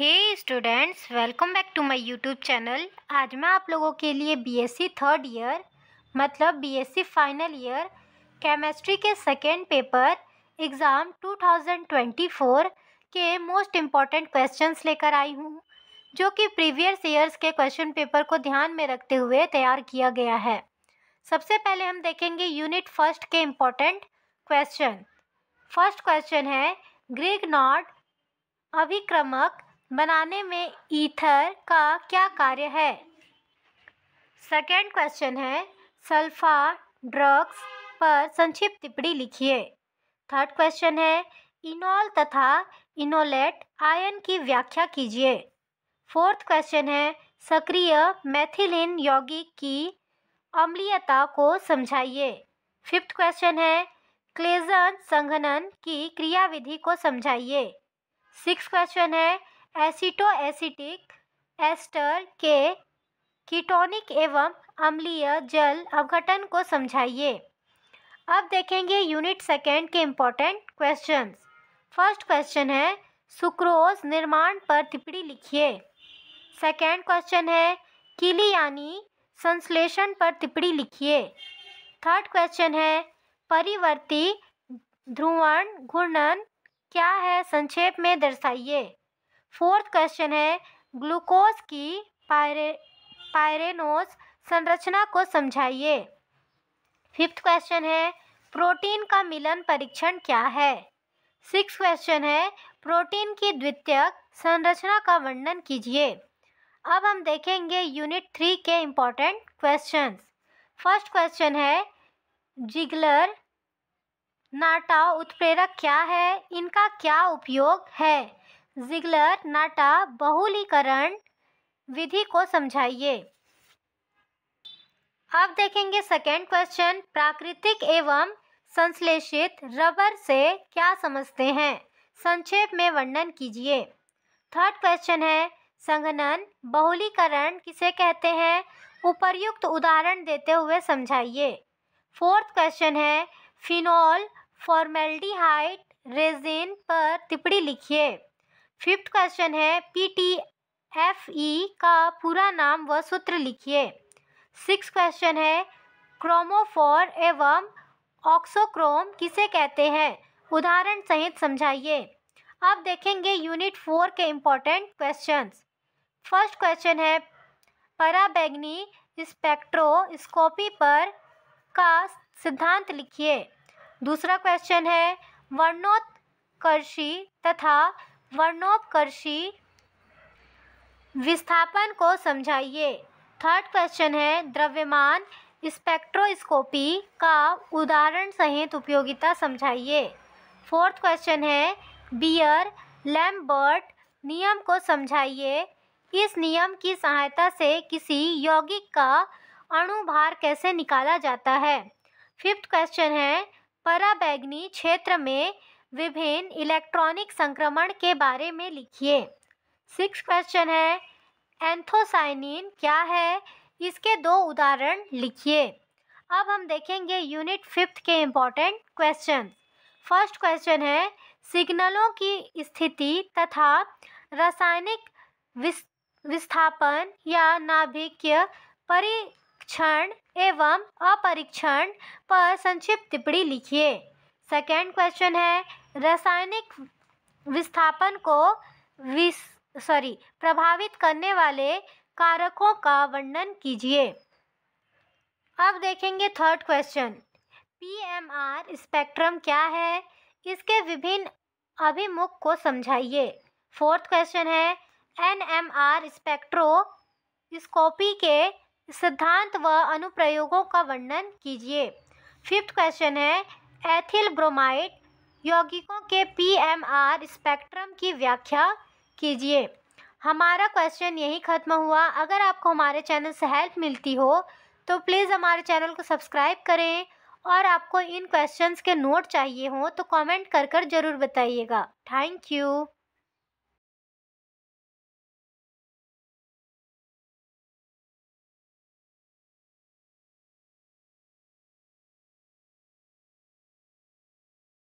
hey students welcome back to my YouTube channel आज मैं आप लोगों के लिए बीएससी थर्ड ईयर मतलब बीएससी फाइनल ईयर केमिस्ट्री के सेकेंड पेपर एग्ज़ाम 2024 के मोस्ट इम्पॉर्टेंट क्वेश्चंस लेकर आई हूँ जो कि प्रीवियस ईयर्स के क्वेश्चन पेपर को ध्यान में रखते हुए तैयार किया गया है सबसे पहले हम देखेंगे यूनिट फर्स्ट के इम्पॉर्टेंट क्वेश्चन फर्स्ट क्वेश्चन है ग्रीक नॉट अभिक्रमक बनाने में ईथर का क्या कार्य है सेकेंड क्वेश्चन है सल्फा ड्रग्स पर संक्षिप्त टिप्पणी लिखिए थर्ड क्वेश्चन है इनोल तथा इनोलेट आयन की व्याख्या कीजिए फोर्थ क्वेश्चन है सक्रिय मैथिलीन यौगिक की अम्लीयता को समझाइए फिफ्थ क्वेश्चन है क्लेजन संघनन की क्रियाविधि को समझाइए सिक्स क्वेश्चन है एसिटो एसिटिक एस्टर के कीटोनिक एवं अम्लीय जल अवघटन को समझाइए अब देखेंगे यूनिट सेकेंड के इम्पोर्टेंट क्वेश्चन फर्स्ट क्वेश्चन है सुक्रोज निर्माण पर टिप्पणी लिखिए सेकेंड क्वेश्चन है किली यानी संश्लेषण पर टिप्पणी लिखिए थर्ड क्वेश्चन है परिवर्ती ध्रुवण घूर्णन क्या है संक्षेप में दर्शाइए फोर्थ क्वेश्चन है ग्लूकोज की पायरे पायरेनोज संरचना को समझाइए फिफ्थ क्वेश्चन है प्रोटीन का मिलन परीक्षण क्या है सिक्स क्वेश्चन है प्रोटीन की द्वितीयक संरचना का वर्णन कीजिए अब हम देखेंगे यूनिट थ्री के इम्पॉर्टेंट क्वेश्चन फर्स्ट क्वेश्चन है जिगलर नाटा उत्प्रेरक क्या है इनका क्या उपयोग है जिगलर नाटा बहुलीकरण विधि को समझाइए अब देखेंगे सेकेंड क्वेश्चन प्राकृतिक एवं संश्लेषित रबर से क्या समझते हैं संक्षेप में वर्णन कीजिए थर्ड क्वेश्चन है संघनन बहुलीकरण किसे कहते हैं उपर्युक्त उदाहरण देते हुए समझाइए फोर्थ क्वेश्चन है फिनॉल फॉर्मेल्डिहाइड रेजिन पर टिप्पणी लिखिए फिफ्थ क्वेश्चन है पी टी एफ ई का पूरा नाम व सूत्र लिखिए सिक्स क्वेश्चन है क्रोमोफोर एवं ऑक्सोक्रोम किसे कहते हैं उदाहरण सहित समझाइए अब देखेंगे यूनिट फोर के इम्पोर्टेंट क्वेश्चंस फर्स्ट क्वेश्चन है पराबैग्नी स्पेक्ट्रोस्कोपी पर का सिद्धांत लिखिए दूसरा क्वेश्चन है वर्णोत्कर्षी तथा वर्णोपकर्षी विस्थापन को समझाइए थर्ड क्वेश्चन है द्रव्यमान स्पेक्ट्रोस्कोपी का उदाहरण सहित उपयोगिता समझाइए फोर्थ क्वेश्चन है बियर लैम्बर्ट नियम को समझाइए इस नियम की सहायता से किसी यौगिक का अणुभार कैसे निकाला जाता है फिफ्थ क्वेश्चन है पराबैगनी क्षेत्र में विभिन्न इलेक्ट्रॉनिक संक्रमण के बारे में लिखिए सिक्स क्वेश्चन है एंथोसाइनिन क्या है इसके दो उदाहरण लिखिए अब हम देखेंगे यूनिट फिफ्थ के इम्पॉर्टेंट क्वेश्चन फर्स्ट क्वेश्चन है सिग्नलों की स्थिति तथा रासायनिक विस्थापन या नाभिकीय परीक्षण एवं अपरीक्षण पर संक्षिप्त टिप्पणी लिखिए सेकेंड क्वेश्चन है रासायनिक विस्थापन को विस सॉरी प्रभावित करने वाले कारकों का वर्णन कीजिए अब देखेंगे थर्ड क्वेश्चन पीएमआर स्पेक्ट्रम क्या है इसके विभिन्न अभिमुख को समझाइए फोर्थ क्वेश्चन है एनएमआर स्पेक्ट्रोस्कोपी के सिद्धांत व अनुप्रयोगों का वर्णन कीजिए फिफ्थ क्वेश्चन है एथिल ब्रोमाइड यौगिकों के पीएमआर स्पेक्ट्रम की व्याख्या कीजिए हमारा क्वेश्चन यही ख़त्म हुआ अगर आपको हमारे चैनल से हेल्प मिलती हो तो प्लीज़ हमारे चैनल को सब्सक्राइब करें और आपको इन क्वेश्चंस के नोट चाहिए हों तो कमेंट कर कर ज़रूर बताइएगा थैंक यू